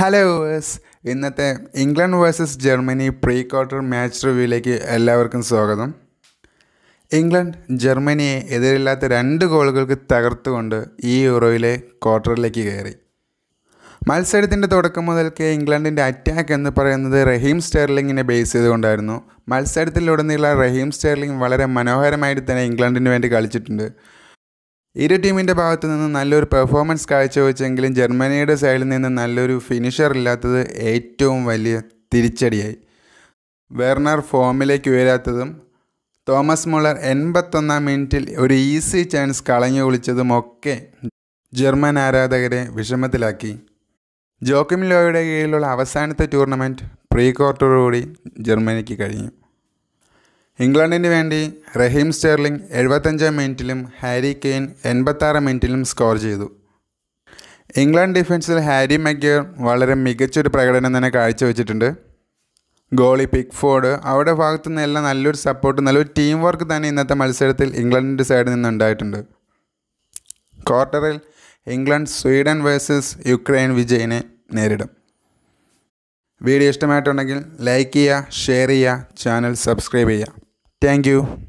Hello വേഴ്സ് ഇന്നത്തെ England versus Germany pre quarter match റിവ്യൂയിലേക്ക് എല്ലാവർക്കും സ്വാഗതം ഇംഗ്ലണ്ട് ജർമ്മനിയെ എതിരില്ലാത്ത രണ്ട് ഗോളുകൾക്ക് തകർത്തുകൊണ്ട് ഈ യൂറോയിലെ ക്വാർട്ടറിലേക്ക് കയറി മത്സരത്തിൻ്റെ തുടക്കം മുതൽക്കേ ഇംഗ്ലണ്ടിൻ്റെ അറ്റാക്ക് എന്ന് പറയുന്നത് റഹീം സ്റ്റെർലിങ്ങിനെ ബേസ് ചെയ്തുകൊണ്ടായിരുന്നു മത്സരത്തിലുടനീള റഹീം സ്റ്റെർലിംഗ് വളരെ മനോഹരമായിട്ട് തന്നെ ഇംഗ്ലണ്ടിന് വേണ്ടി കളിച്ചിട്ടുണ്ട് ഇരു ടീമിൻ്റെ ഭാഗത്തു നിന്ന് നല്ലൊരു പെർഫോമൻസ് കാഴ്ചവെച്ചെങ്കിലും ജർമ്മനിയുടെ സൈഡിൽ നിന്ന് നല്ലൊരു ഫിനിഷർ ഇല്ലാത്തത് ഏറ്റവും വലിയ തിരിച്ചടിയായി വെർണർ ഫോമിലേക്ക് ഉയരാത്തതും തോമസ് മുളർ എൺപത്തൊന്നാം മിനിറ്റിൽ ഒരു ഈസി ചാൻസ് കളഞ്ഞു കുളിച്ചതും ഒക്കെ ജർമ്മൻ ആരാധകരെ വിഷമത്തിലാക്കി ജോക്കിം ലോയുടെ കീഴിലുള്ള അവസാനത്തെ ടൂർണമെൻറ്റ് പ്രീ ക്വാർട്ടറോടുകൂടി ജർമ്മനിക്ക് കഴിഞ്ഞു ഇംഗ്ലണ്ടിന് വേണ്ടി റഹീം സ്റ്റെർലിംഗ് എഴുപത്തഞ്ചാം മിനിറ്റിലും ഹാരി കെയ്ൻ എൺപത്താറ് മിനിറ്റിലും സ്കോർ ചെയ്തു ഇംഗ്ലണ്ട് ഡിഫൻസിൽ ഹാരി മഗ്യർ വളരെ മികച്ചൊരു പ്രകടനം തന്നെ കാഴ്ചവെച്ചിട്ടുണ്ട് ഗോളി പിക്ഫോർഡ് അവരുടെ ഭാഗത്തു നിന്നെല്ലാം നല്ലൊരു സപ്പോർട്ട് നല്ലൊരു ടീം വർക്ക് തന്നെ ഇന്നത്തെ മത്സരത്തിൽ ഇംഗ്ലണ്ടിൻ്റെ സൈഡിൽ നിന്നുണ്ടായിട്ടുണ്ട് ക്വാർട്ടറിൽ ഇംഗ്ലണ്ട് സ്വീഡൻ വേഴ്സസ് യുക്രൈൻ വിജയിനെ നേരിടും വീഡിയോ ഇഷ്ടമായിട്ടുണ്ടെങ്കിൽ ലൈക്ക് ചെയ്യുക ഷെയർ ചെയ്യുക ചാനൽ സബ്സ്ക്രൈബ് ചെയ്യുക Thank you.